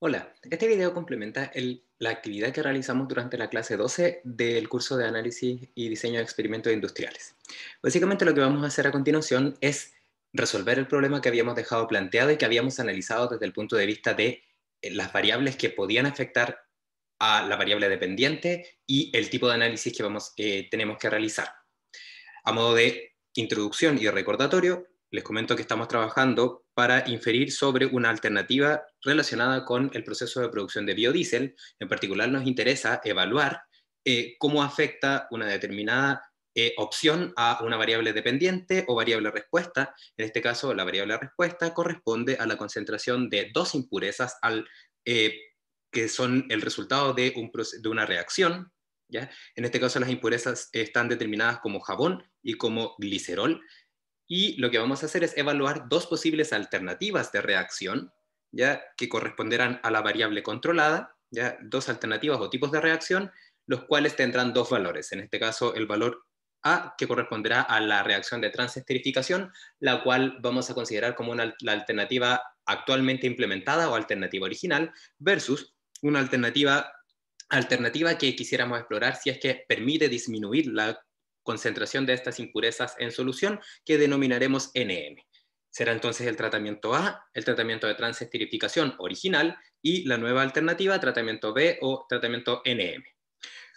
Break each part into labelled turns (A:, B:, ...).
A: Hola, este video complementa la actividad que realizamos durante la clase 12 del curso de Análisis y Diseño de Experimentos Industriales. Básicamente lo que vamos a hacer a continuación es resolver el problema que habíamos dejado planteado y que habíamos analizado desde el punto de vista de eh, las variables que podían afectar a la variable dependiente y el tipo de análisis que vamos, eh, tenemos que realizar. A modo de introducción y recordatorio, les comento que estamos trabajando para inferir sobre una alternativa relacionada con el proceso de producción de biodiesel. En particular nos interesa evaluar eh, cómo afecta una determinada eh, opción a una variable dependiente o variable respuesta. En este caso, la variable respuesta corresponde a la concentración de dos impurezas al, eh, que son el resultado de, un, de una reacción ¿Ya? En este caso las impurezas están determinadas como jabón y como glicerol y lo que vamos a hacer es evaluar dos posibles alternativas de reacción, ya que corresponderán a la variable controlada, ya dos alternativas o tipos de reacción, los cuales tendrán dos valores, en este caso el valor A, que corresponderá a la reacción de transesterificación, la cual vamos a considerar como la alternativa actualmente implementada o alternativa original, versus una alternativa alternativa que quisiéramos explorar si es que permite disminuir la concentración de estas impurezas en solución que denominaremos NM. Será entonces el tratamiento A, el tratamiento de transesterificación original y la nueva alternativa, tratamiento B o tratamiento NM.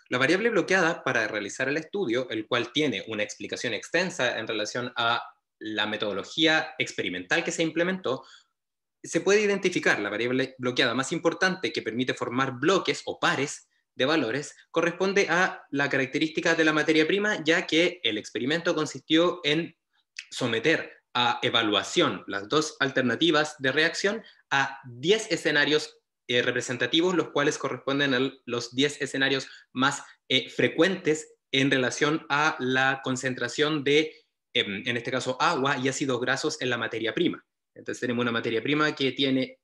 A: La variable bloqueada para realizar el estudio, el cual tiene una explicación extensa en relación a la metodología experimental que se implementó, se puede identificar la variable bloqueada más importante que permite formar bloques o pares de valores corresponde a la característica de la materia prima, ya que el experimento consistió en someter a evaluación las dos alternativas de reacción a 10 escenarios eh, representativos, los cuales corresponden a los 10 escenarios más eh, frecuentes en relación a la concentración de, em, en este caso, agua y ácidos grasos en la materia prima. Entonces tenemos una materia prima que tiene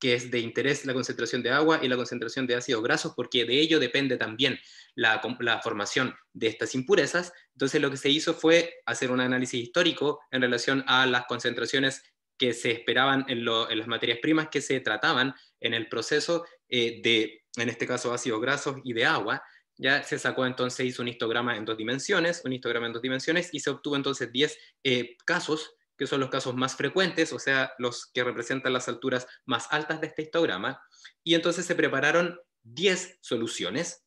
A: que es de interés la concentración de agua y la concentración de ácidos grasos, porque de ello depende también la, formación de estas impurezas. Entonces lo que se hizo fue hacer un análisis histórico en relación a las concentraciones que se esperaban en, las materias primas que se trataban en el proceso eh, de, en este caso, ácidos grasos y de agua. Ya se sacó entonces, hizo un histograma en dos dimensiones, un histograma en dos dimensiones, y se obtuvo entonces 10 eh, casos que son los casos más frecuentes, o sea, los que representan las alturas más altas de este histograma, y entonces se prepararon 10 soluciones.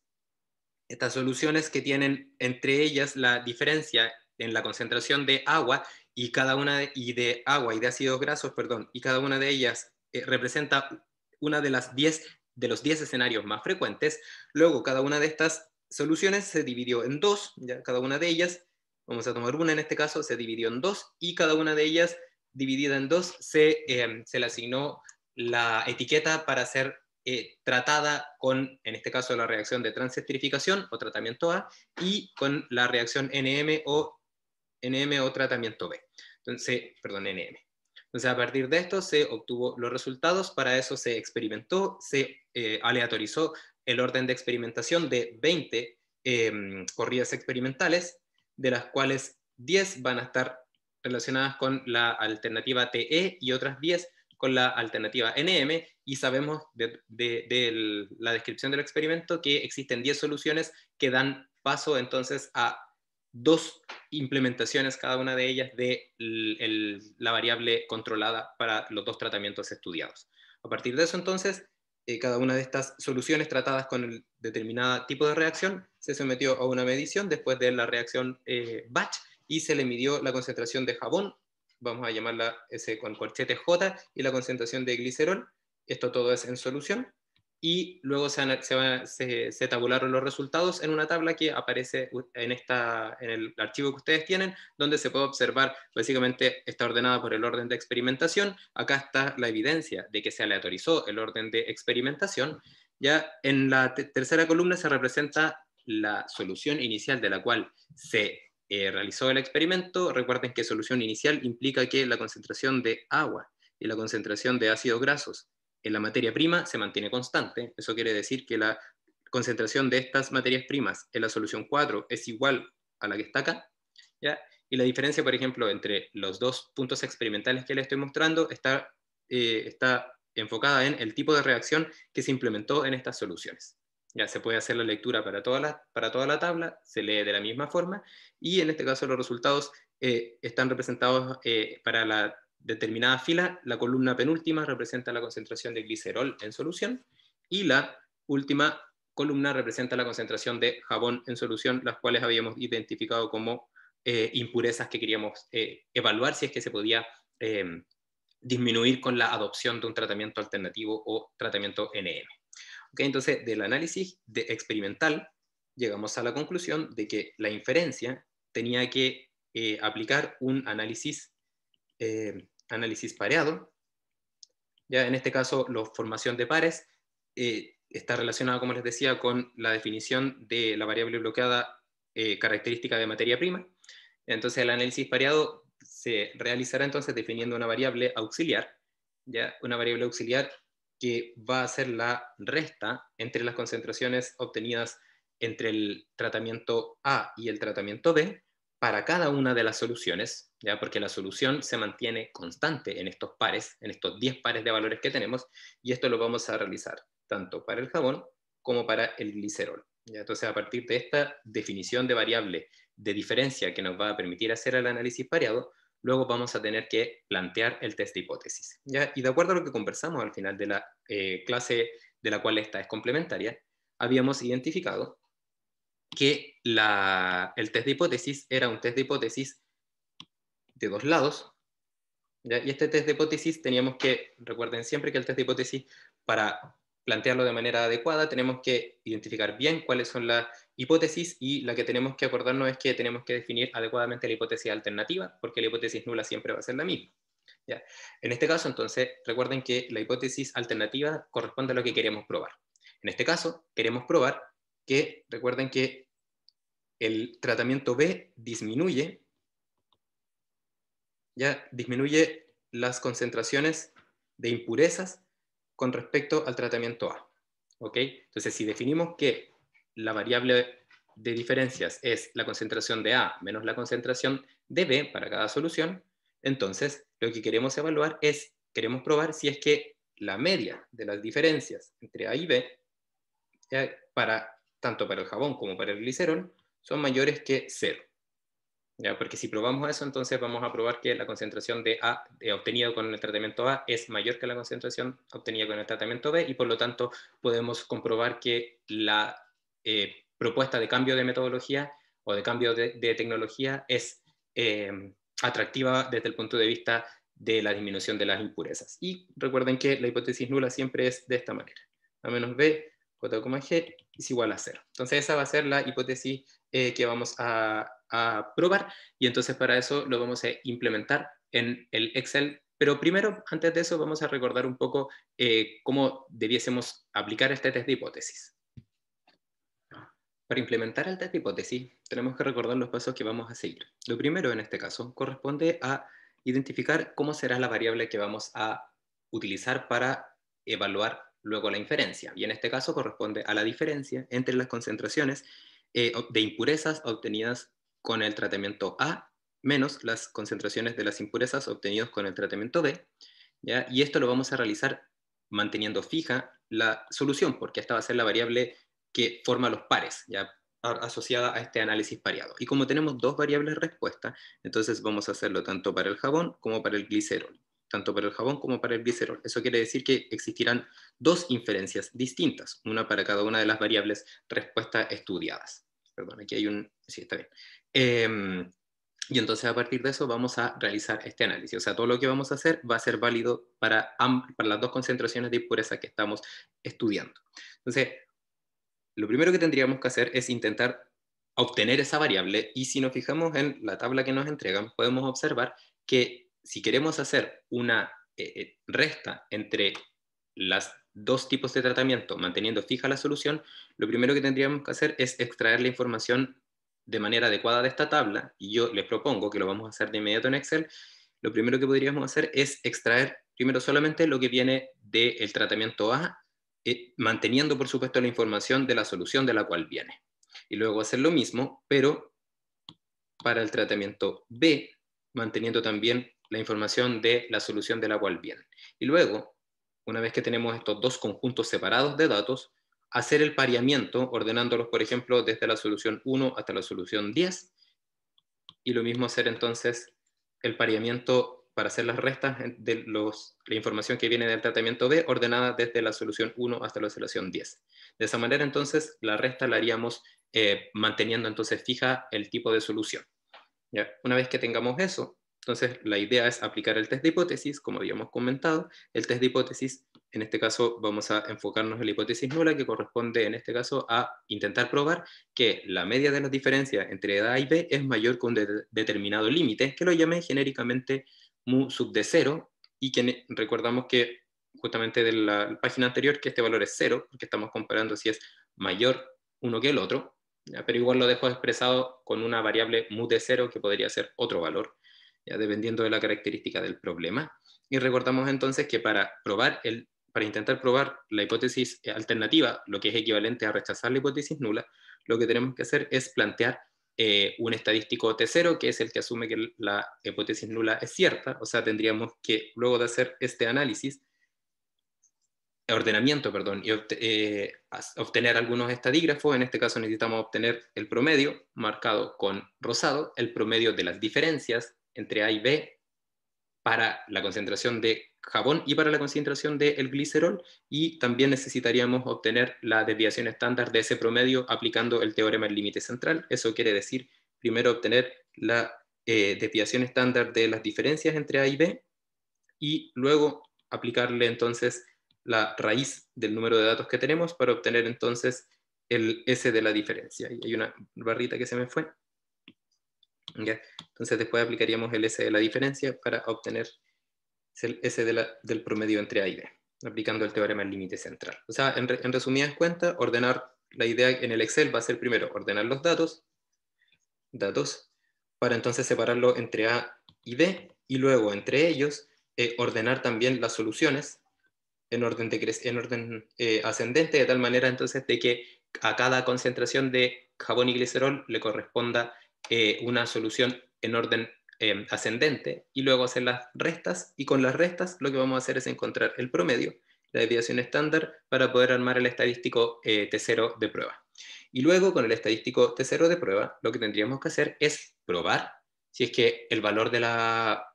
A: Estas soluciones que tienen entre ellas la diferencia en la concentración de agua y cada una de, y de agua y de ácidos grasos, perdón, y cada una de ellas eh, representa una de las 10 de los 10 escenarios más frecuentes. Luego, cada una de estas soluciones se dividió en dos, ya, cada una de ellas, Vamos a tomar una en este caso, se dividió en dos y cada una de ellas dividida en dos se, em, se le asignó la etiqueta para ser eh, tratada con, en este caso, la reacción de transesterificación o tratamiento A y con la reacción NM o, NM tratamiento B. Entonces, perdón, NM. Entonces, a partir de esto se obtuvo los resultados, para eso se experimentó, se eh, aleatorizó el orden de experimentación de 20 em, corridas experimentales de las cuales 10 van a estar relacionadas con la alternativa TE y otras 10 con la alternativa NM y sabemos de, la descripción del experimento que existen 10 soluciones que dan paso entonces a dos implementaciones, cada una de ellas, de la variable controlada para los dos tratamientos estudiados. A partir de eso entonces eh, cada una de estas soluciones tratadas con el determinado tipo de reacción, se sometió a una medición después de la reacción eh, batch y se le midió la concentración de jabón, vamos a llamarla con corchete J, y la concentración de glicerol, esto todo es en solución, y luego se, tabularon los resultados en una tabla que aparece en, esta, en el archivo que ustedes tienen, donde se puede observar, básicamente está ordenada por el orden de experimentación, acá está la evidencia de que se aleatorizó el orden de experimentación, ya en la tercera columna se representa la solución inicial de la cual se eh, realizó el experimento, recuerden que solución inicial implica que la concentración de agua y la concentración de ácidos grasos en la materia prima se mantiene constante. Eso quiere decir que la concentración de estas materias primas en la solución 4 es igual a la que está acá. Y la diferencia, por ejemplo, entre los dos puntos experimentales que le estoy mostrando está, eh, está enfocada en el tipo de reacción que se implementó en estas soluciones. Ya se puede hacer la lectura para toda la, para toda la tabla, se lee de la misma forma, y en este caso los resultados eh, están representados eh, para la determinada fila, la columna penúltima representa la concentración de glicerol en solución y la última columna representa la concentración de jabón en solución, las cuales habíamos identificado como eh, impurezas que queríamos eh, evaluar si es que se podía em, disminuir con la adopción de un tratamiento alternativo o tratamiento NM. entonces, del análisis de experimental, llegamos a la conclusión de que la inferencia tenía que eh, aplicar un análisis em, análisis pareado. Ya en este caso, la formación de pares eh, está relacionada, como les decía, con la definición de la variable bloqueada eh, característica de materia prima. Entonces el análisis pareado se realizará entonces definiendo una variable auxiliar, ¿ya? una variable auxiliar que va a ser la resta entre las concentraciones obtenidas entre el tratamiento A y el tratamiento B, para cada una de las soluciones, ¿ya? porque la solución se mantiene constante en estos pares, en estos 10 pares de valores que tenemos, y esto lo vamos a realizar tanto para el jabón como para el glicerol. ¿ya? Entonces, a partir de esta definición de variable de diferencia que nos va a permitir hacer el análisis pareado, luego vamos a tener que plantear el test de hipótesis. Y de acuerdo a lo que conversamos al final de la eh, clase de la cual esta es complementaria, habíamos identificado que el test de hipótesis era un test de hipótesis de dos lados. Y este test de hipótesis teníamos que, recuerden siempre que el test de hipótesis, para plantearlo de manera adecuada, tenemos que identificar bien cuáles son las hipótesis y la que tenemos que acordarnos es que tenemos que definir adecuadamente la hipótesis alternativa, porque la hipótesis nula siempre va a ser la misma. En este caso, entonces, recuerden que la hipótesis alternativa corresponde a lo que queremos probar. En este caso, queremos probar que, recuerden que el tratamiento B disminuye, ya disminuye las concentraciones de impurezas con respecto al tratamiento A. ¿ok? Entonces, si definimos que la variable de diferencias es la concentración de A menos la concentración de B para cada solución, entonces lo que queremos evaluar es, queremos probar si es que la media de las diferencias entre A y B, eh, para, tanto para el jabón como para el glicerol, son mayores que cero. Porque si probamos eso, entonces vamos a probar que la concentración de A eh, obtenida con el tratamiento A es mayor que la concentración obtenida con el tratamiento B y por lo tanto podemos comprobar que la eh, propuesta de cambio de metodología o de cambio de, tecnología es eh, atractiva desde el punto de vista de la disminución de las impurezas. Y recuerden que la hipótesis nula siempre es de esta manera. A menos B, J, G es igual a cero. Entonces esa va a ser la hipótesis eh, que vamos a, probar y entonces para eso lo vamos a implementar en el Excel pero primero, antes de eso, vamos a recordar un poco eh, cómo debiésemos aplicar este test de hipótesis. Para implementar el test de hipótesis, tenemos que recordar los pasos que vamos a seguir. Lo primero, en este caso, corresponde a identificar cómo será la variable que vamos a utilizar para evaluar luego la inferencia, y en este caso corresponde a la diferencia entre las concentraciones eh, de impurezas obtenidas con el tratamiento A menos las concentraciones de las impurezas obtenidas con el tratamiento B, y esto lo vamos a realizar manteniendo fija la solución, porque esta va a ser la variable que forma los pares, ya asociada a este análisis pareado. Y como tenemos dos variables respuesta, entonces vamos a hacerlo tanto para el jabón como para el glicerol tanto para el jabón como para el glicerol. Eso quiere decir que existirán dos inferencias distintas, una para cada una de las variables respuesta estudiadas. Perdón, aquí hay un... Sí, está bien. Em, y entonces a partir de eso vamos a realizar este análisis. O sea, todo lo que vamos a hacer va a ser válido para, para las dos concentraciones de impureza que estamos estudiando. Entonces, lo primero que tendríamos que hacer es intentar obtener esa variable y si nos fijamos en la tabla que nos entregan, podemos observar que si queremos hacer una eh, eh, resta entre los dos tipos de tratamiento, manteniendo fija la solución, lo primero que tendríamos que hacer es extraer la información de manera adecuada de esta tabla, y yo les propongo que lo vamos a hacer de inmediato en Excel, lo primero que podríamos hacer es extraer primero solamente lo que viene del tratamiento A, eh, manteniendo por supuesto la información de la solución de la cual viene. Y luego hacer lo mismo, pero para el tratamiento B, manteniendo también la información de la solución del agua al bien. Y luego, una vez que tenemos estos dos conjuntos separados de datos, hacer el pareamiento, ordenándolos, por ejemplo, desde la solución 1 hasta la solución 10, y lo mismo hacer entonces el pareamiento para hacer las restas de los, la información que viene del tratamiento B, ordenada desde la solución 1 hasta la solución 10. De esa manera, entonces, la resta la haríamos eh, manteniendo entonces fija el tipo de solución. ¿Ya? Una vez que tengamos eso, entonces, la idea es aplicar el test de hipótesis, como habíamos comentado. El test de hipótesis, en este caso, vamos a enfocarnos en la hipótesis nula, que corresponde, en este caso, a intentar probar que la media de las diferencias entre A y B es mayor que un determinado límite, que lo llamé genéricamente mu sub de cero, y que recordamos que justamente de la página anterior que este valor es cero, porque estamos comparando si es mayor uno que el otro, pero igual lo dejo expresado con una variable mu de cero que podría ser otro valor dependiendo de la característica del problema. Y recordamos entonces que para probar el para intentar probar la hipótesis alternativa, lo que es equivalente a rechazar la hipótesis nula, lo que tenemos que hacer es plantear eh, un estadístico T0, que es el que asume que la hipótesis nula es cierta, o sea, tendríamos que, luego de hacer este análisis, ordenamiento, perdón, y eh, obtener algunos estadígrafos, en este caso necesitamos obtener el promedio, marcado con rosado, el promedio de las diferencias entre A y B para la concentración de jabón y para la concentración del el glicerol y también necesitaríamos obtener la desviación estándar de ese promedio aplicando el teorema del límite central. Eso quiere decir primero obtener la eh, desviación estándar de las diferencias entre A y B y luego aplicarle entonces la raíz del número de datos que tenemos para obtener entonces el S de la diferencia. Y hay una barrita que se me fue. Entonces después aplicaríamos el S de la diferencia para obtener el S del promedio entre A y B, aplicando el teorema del límite central. O sea, en, en, resumidas cuentas, ordenar la idea en el Excel va a ser primero ordenar los datos, datos, para entonces separarlo entre A y B, y luego entre ellos eh, ordenar también las soluciones en orden, de, en orden eh, ascendente, de tal manera entonces de que a cada concentración de jabón y glicerol le corresponda eh, una solución en orden eh, ascendente y luego hacer las restas y con las restas lo que vamos a hacer es encontrar el promedio, la desviación estándar para poder armar el estadístico eh, T0 de prueba. Y luego con el estadístico T0 de prueba lo que tendríamos que hacer es probar si es que el valor de, la,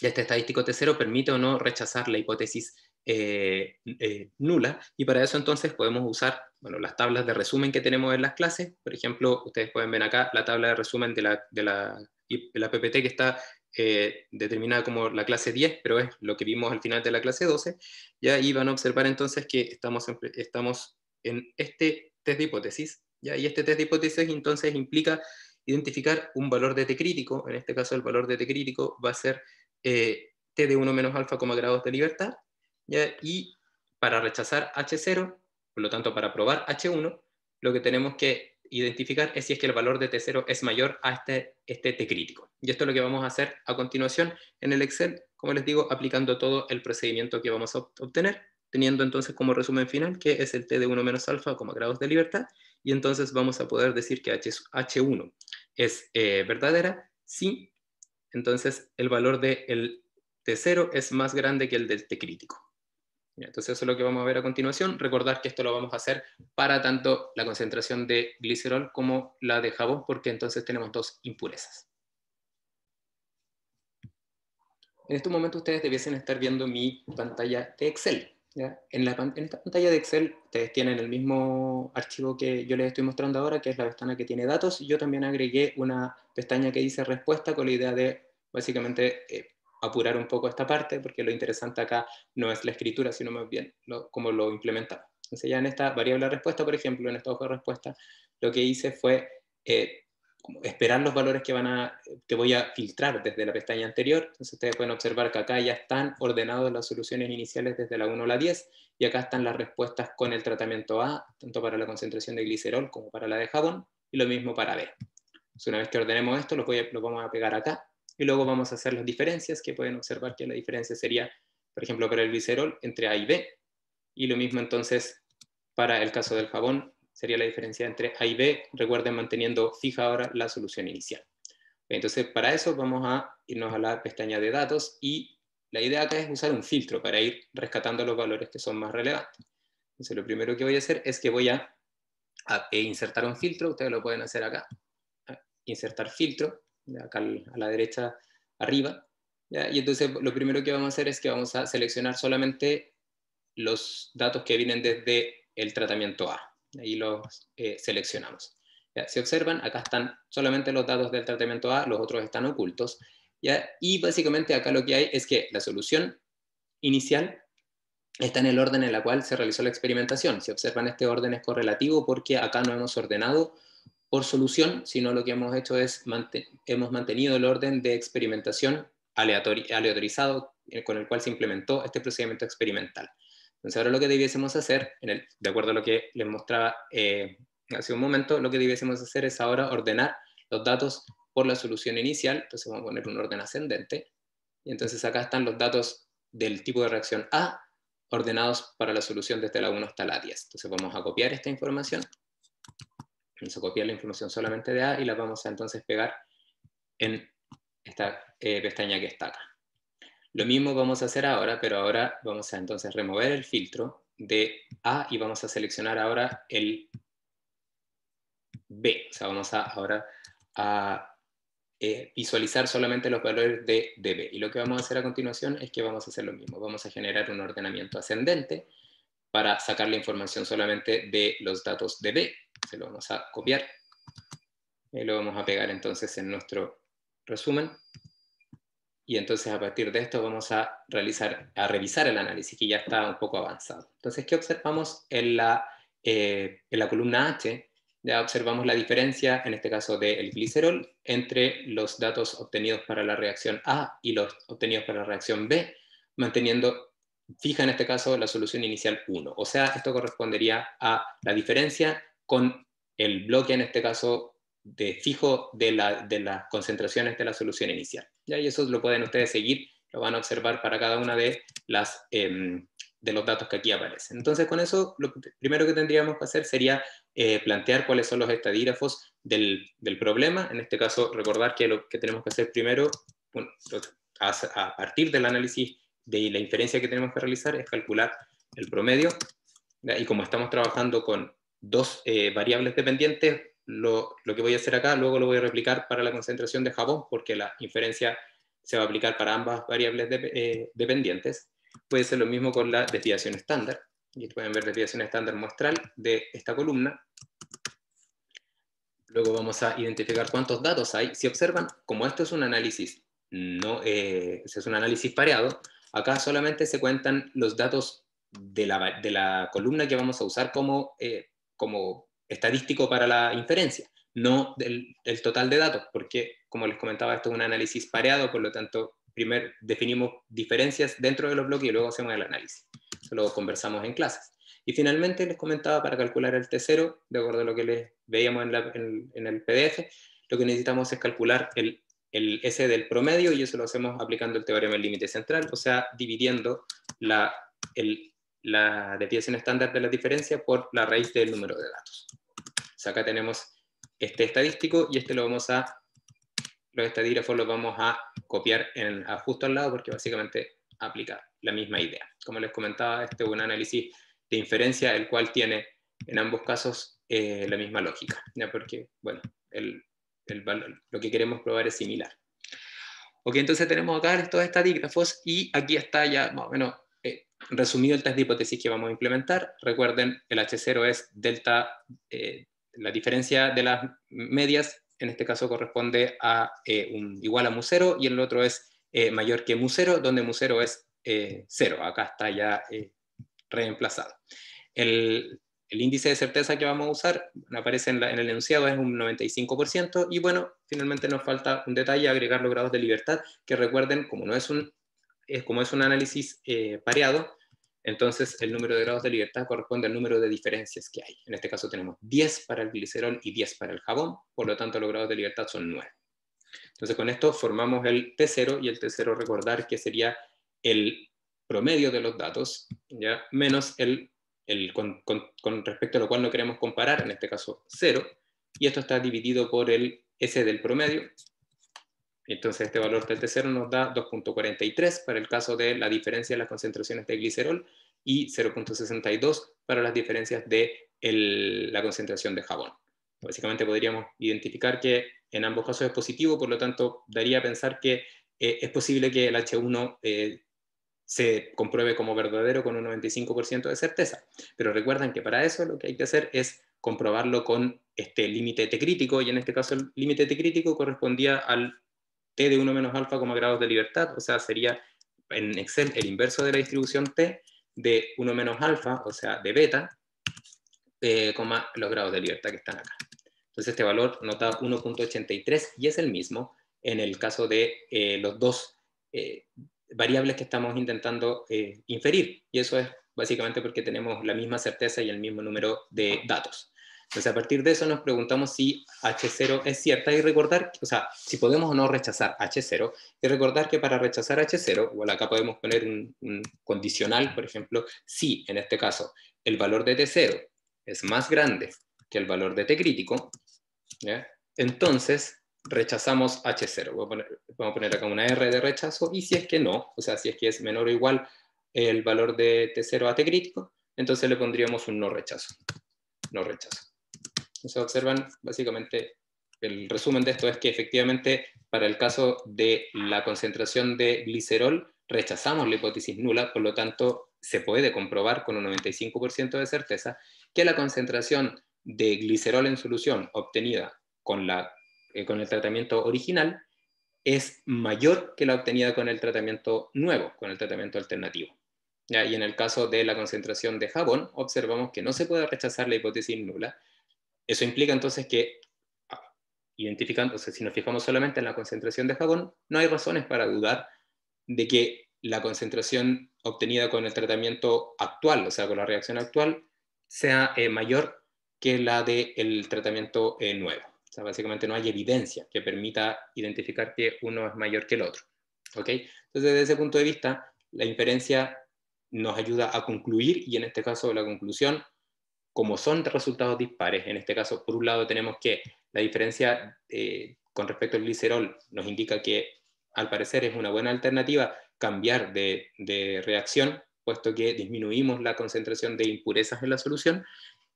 A: de este estadístico T0 permite o no rechazar la hipótesis eh, eh, nula y para eso entonces podemos usar bueno, las tablas de resumen que tenemos en las clases. Por ejemplo, ustedes pueden ver acá la tabla de resumen de la, de la, PPT que está eh, determinada como la clase 10, pero es lo que vimos al final de la clase 12. Ya, y van a observar entonces que estamos en, estamos en este test de hipótesis. ¿ya? Y este test de hipótesis entonces implica identificar un valor de T crítico. En este caso el valor de T crítico va a ser T de 1 menos alfa, grados de libertad y para rechazar H0, por lo tanto para probar H1, lo que tenemos que identificar es si es que el valor de T0 es mayor a este, este T crítico. Y esto es lo que vamos a hacer a continuación en el Excel, como les digo, aplicando todo el procedimiento que vamos a obtener, teniendo entonces como resumen final que es el T de 1 menos alfa, como grados de libertad, y entonces vamos a poder decir que H1 es eh, verdadera si entonces el valor de T0 es más grande que el de T crítico. Entonces eso es lo que vamos a ver a continuación. Recordar que esto lo vamos a hacer para tanto la concentración de glicerol como la de jabón, porque entonces tenemos dos impurezas. En este momento ustedes debiesen estar viendo mi pantalla de Excel. En, la, esta pantalla de Excel ustedes tienen el mismo archivo que yo les estoy mostrando ahora, que es la pestaña que tiene datos. Yo también agregué una pestaña que dice respuesta con la idea de básicamente eh, apurar un poco esta parte, porque lo interesante acá no es la escritura, sino más bien cómo lo implementamos. Entonces ya en esta variable respuesta, por ejemplo, en esta hoja de respuesta, lo que hice fue eh, esperar los valores que, van a, que voy a filtrar desde la pestaña anterior. Entonces ustedes pueden observar que acá ya están ordenadas las soluciones iniciales desde la 1 a la 10 y acá están las respuestas con el tratamiento A, tanto para la concentración de glicerol como para la de jabón, y lo mismo para B. Entonces una vez que ordenemos esto, lo voy vamos a pegar acá y luego vamos a hacer las diferencias, que pueden observar que la diferencia sería, por ejemplo, para el glicerol entre A y B, y lo mismo entonces para el caso del jabón, sería la diferencia entre A y B, recuerden manteniendo fija ahora la solución inicial. Entonces, para eso vamos a irnos a la pestaña de datos y la idea acá es usar un filtro para ir rescatando los valores que son más relevantes. Entonces, lo primero que voy a hacer es que voy a e insertar un filtro, ustedes lo pueden hacer acá, insertar filtro, acá a la derecha arriba. Y entonces lo primero que vamos a hacer es que vamos a seleccionar solamente los datos que vienen desde el tratamiento A. Ahí los eh, seleccionamos. ¿ya? Si observan, acá están solamente los datos del tratamiento A, los otros están ocultos. Y básicamente acá lo que hay es que la solución inicial está en el orden en el cual se realizó la experimentación. Si observan, este orden es correlativo porque acá no hemos ordenado por solución, sino lo que hemos hecho es hemos mantenido el orden de experimentación aleatorizado eh, con el cual se implementó este procedimiento experimental. Entonces ahora lo que debiésemos hacer, de acuerdo a lo que les mostraba eh, hace un momento, lo que debiésemos hacer es ahora ordenar los datos por la solución inicial, entonces vamos a poner un orden ascendente, y entonces acá están los datos del tipo de reacción A ordenados para la solución desde la 1 hasta la 10. Entonces vamos a copiar esta información vamos a copiar la información solamente de A y la vamos a entonces pegar en esta eh, pestaña que está acá. Lo mismo vamos a hacer ahora, pero ahora vamos a entonces remover el filtro de A y vamos a seleccionar ahora el B. O sea, vamos a, ahora a eh, visualizar solamente los valores de, de B. Y lo que vamos a hacer a continuación es que vamos a hacer lo mismo. Vamos a generar un ordenamiento ascendente para sacar la información solamente de los datos de B. Se lo vamos a copiar y lo vamos a pegar entonces en nuestro resumen. Y entonces a partir de esto vamos a, realizar, a revisar el análisis que ya está un poco avanzado. Entonces, ¿qué observamos en la, eh, en la columna H? Ya observamos la diferencia, en este caso del glicerol, entre los datos obtenidos para la reacción A y los obtenidos para la reacción B, manteniendo fija en este caso la solución inicial 1. O sea, esto correspondería a la diferencia con el bloque, en este caso, de fijo de, las concentraciones de la solución inicial. ¿ya? Y eso lo pueden ustedes seguir, lo van a observar para cada una de, las, em, de los datos que aquí aparecen. Entonces, con eso, lo primero que tendríamos que hacer sería eh, plantear cuáles son los estadígrafos del, problema. En este caso, recordar que lo que tenemos que hacer primero, bueno, a partir del análisis de la inferencia que tenemos que realizar es calcular el promedio, y como estamos trabajando con dos eh, variables dependientes, lo, lo, que voy a hacer acá, luego lo voy a replicar para la concentración de jabón, porque la inferencia se va a aplicar para ambas variables eh, dependientes. Puede ser lo mismo con la desviación estándar. Y pueden ver desviación estándar muestral de esta columna. Luego vamos a identificar cuántos datos hay. Si observan, como esto es un análisis, no, eh, es un análisis pareado, Acá solamente se cuentan los datos de la, columna que vamos a usar como, eh, como estadístico para la inferencia, no el total de datos, porque, como les comentaba, esto es un análisis pareado, por lo tanto, primero definimos diferencias dentro de los bloques y luego hacemos el análisis. Eso lo conversamos en clases. Y finalmente les comentaba para calcular el T0, de acuerdo a lo que les veíamos en, en el PDF, lo que necesitamos es calcular el el S del promedio y eso lo hacemos aplicando el teorema del límite central, o sea, dividiendo la, el, la desviación estándar de la diferencia por la raíz del número de datos. acá tenemos este estadístico y este lo vamos a, los estadígrafos los vamos a copiar en, justo al lado porque básicamente aplica la misma idea. Como les comentaba, este es un análisis de inferencia, el cual tiene en ambos casos eh, la misma lógica, ¿ya? porque bueno, el, lo que queremos probar es similar. Ok, entonces tenemos acá estos estadígrafos y aquí está ya más eh, resumido el test de hipótesis que vamos a implementar. Recuerden, el H0 es delta, eh, la diferencia de las medias, en este caso corresponde a eh, un, igual a mu 0 y el otro es mayor que mu 0, donde mu 0 es 0. Acá está ya reemplazado. El el índice de certeza que vamos a usar aparece en, el enunciado, es un 95%, y bueno, finalmente nos falta un detalle, agregar los grados de libertad, que recuerden, como, no es, un, como es un análisis eh, pareado, entonces el número de grados de libertad corresponde al número de diferencias que hay. En este caso tenemos 10 para el glicerol y 10 para el jabón, por lo tanto los grados de libertad son 9. Entonces con esto formamos el T0, y el T0 recordar que sería el promedio de los datos, ¿ya? menos el con, respecto a lo cual no queremos comparar, en este caso 0, y esto está dividido por el S del promedio, entonces este valor del T0 nos da 2.43 para el caso de la diferencia de las concentraciones de glicerol y 0.62 para las diferencias de la concentración de jabón. Básicamente podríamos identificar que en ambos casos es positivo, por lo tanto daría a pensar que eh, es posible que el H1 se compruebe como verdadero con un 95% de certeza. Pero recuerden que para eso lo que hay que hacer es comprobarlo con este límite T crítico, y en este caso el límite T crítico correspondía al T de 1 menos alfa, grados de libertad, o sea, sería en Excel el inverso de la distribución T de 1 menos alfa, o sea, de beta, eh, coma los grados de libertad que están acá. Entonces este valor nota 1.83 y es el mismo en el caso de eh, los dos eh, variables que estamos intentando eh, inferir. Y eso es básicamente porque tenemos la misma certeza y el mismo número de datos. Entonces, a partir de eso nos preguntamos si H0 es cierta y recordar, o sea, si podemos o no rechazar H0 y recordar que para rechazar H0, o acá podemos poner un, condicional, por ejemplo, si en este caso el valor de T0 es más grande que el valor de T crítico, entonces rechazamos H0. vamos a poner acá una R de rechazo y si es que no, o sea, si es que es menor o igual el valor de T0 a T crítico, entonces le pondríamos un no rechazo. No rechazo. Entonces observan, básicamente, el resumen de esto es que efectivamente para el caso de la concentración de glicerol rechazamos la hipótesis nula, por lo tanto se puede comprobar con un 95% de certeza que la concentración de glicerol en solución obtenida con la eh, con el tratamiento original es mayor que la obtenida con el tratamiento nuevo, con el tratamiento alternativo. Y en el caso de la concentración de jabón, observamos que no se puede rechazar la hipótesis nula. Eso implica entonces que, ah, identificando, o si nos fijamos solamente en la concentración de jabón, no hay razones para dudar de que la concentración obtenida con el tratamiento actual, o sea, con la reacción actual, sea eh, mayor que la del tratamiento eh, nuevo. O básicamente no hay evidencia que permita identificar que uno es mayor que el otro. ¿ok? Entonces, desde ese punto de vista, la inferencia nos ayuda a concluir, y en este caso la conclusión, como son resultados dispares, en este caso, por un lado tenemos que la diferencia eh, con respecto al glicerol nos indica que al parecer es una buena alternativa cambiar de reacción, puesto que disminuimos la concentración de impurezas en la solución.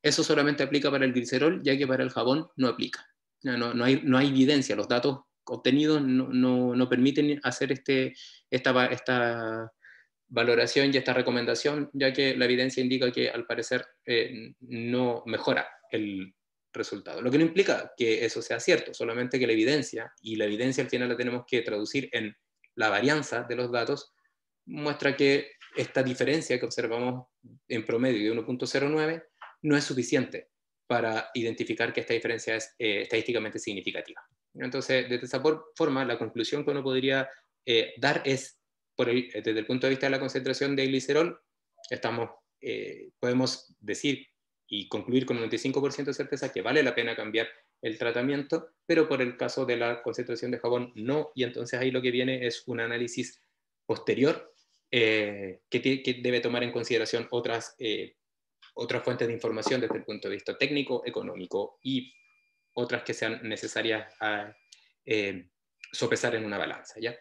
A: Eso solamente aplica para el glicerol, ya que para el jabón no aplica no, hay, evidencia, los datos obtenidos no, permiten hacer este, esta, valoración y esta recomendación, ya que la evidencia indica que al parecer eh, no mejora el resultado. Lo que no implica que eso sea cierto, solamente que la evidencia, y la evidencia al final la tenemos que traducir en la varianza de los datos, muestra que esta diferencia que observamos en promedio de 1.09 no es suficiente para identificar que esta diferencia es eh, estadísticamente significativa. Entonces, de esa forma, la conclusión que uno podría eh, dar es, desde el punto de vista de la concentración de glicerol, estamos, eh, podemos decir y concluir con un 95% de certeza que vale la pena cambiar el tratamiento, pero por el caso de la concentración de jabón no, y entonces ahí lo que viene es un análisis posterior que, debe tomar en consideración otras otras fuentes de información desde el punto de vista técnico, económico y otras que sean necesarias a eh, sopesar en una balanza. ¿ya?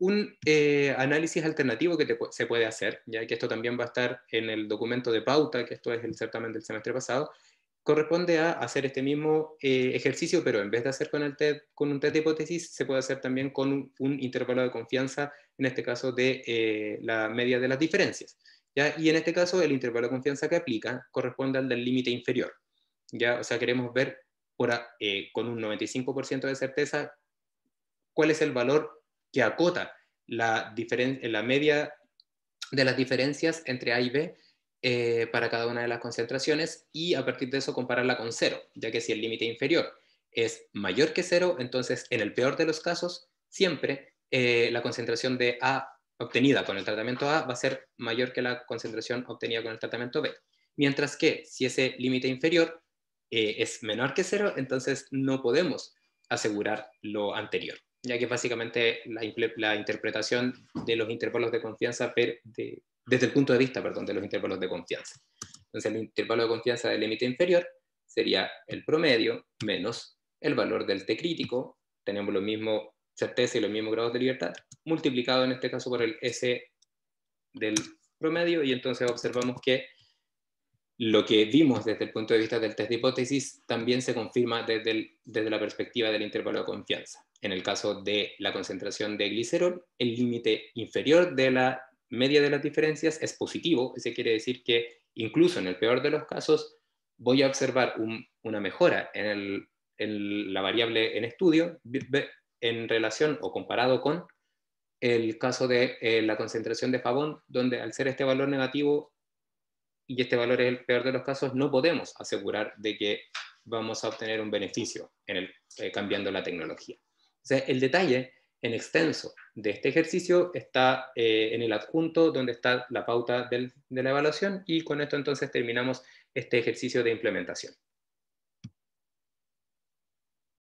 A: Un eh, análisis alternativo que se puede hacer, ya que esto también va a estar en el documento de pauta, que esto es el certamen del semestre pasado, corresponde a hacer este mismo eh, ejercicio, pero en vez de hacer con, el e con un test e de hipótesis, se puede hacer también con un, intervalo de confianza, en este caso de la media de las diferencias. Y en este caso, el intervalo de confianza que aplica corresponde al del límite inferior. ¿ya? O sea, queremos ver por, eh, con un 95% de certeza cuál es el valor que acota la, la media de las diferencias entre A y B eh, para cada una de las concentraciones y a partir de eso compararla con cero, ya que si el límite inferior es mayor que cero, entonces en el peor de los casos, siempre eh, la concentración de A obtenida con el tratamiento A va a ser mayor que la concentración obtenida con el tratamiento B. Mientras que si ese límite inferior eh, es menor que cero, entonces no podemos asegurar lo anterior, ya que básicamente la, interpretación de los intervalos de confianza desde el punto de vista perdón, de los intervalos de confianza. Entonces el intervalo de confianza del límite inferior sería el promedio menos el valor del T crítico. Tenemos lo mismo certeza y los mismos grados de libertad, multiplicado en este caso por el S del promedio, y entonces observamos que lo que vimos desde el punto de vista del test de hipótesis también se confirma desde, la perspectiva del intervalo de confianza. En el caso de la concentración de glicerol, el límite inferior de la media de las diferencias es positivo, eso quiere decir que incluso en el peor de los casos voy a observar una mejora en, en, la variable en estudio en relación o comparado con el caso de eh, la concentración de jabón, donde al ser este valor negativo, y este valor es el peor de los casos, no podemos asegurar de que vamos a obtener un beneficio en el, eh, cambiando la tecnología. O sea, el detalle en extenso de este ejercicio está eh, en el adjunto donde está la pauta de la evaluación y con esto entonces terminamos este ejercicio de implementación.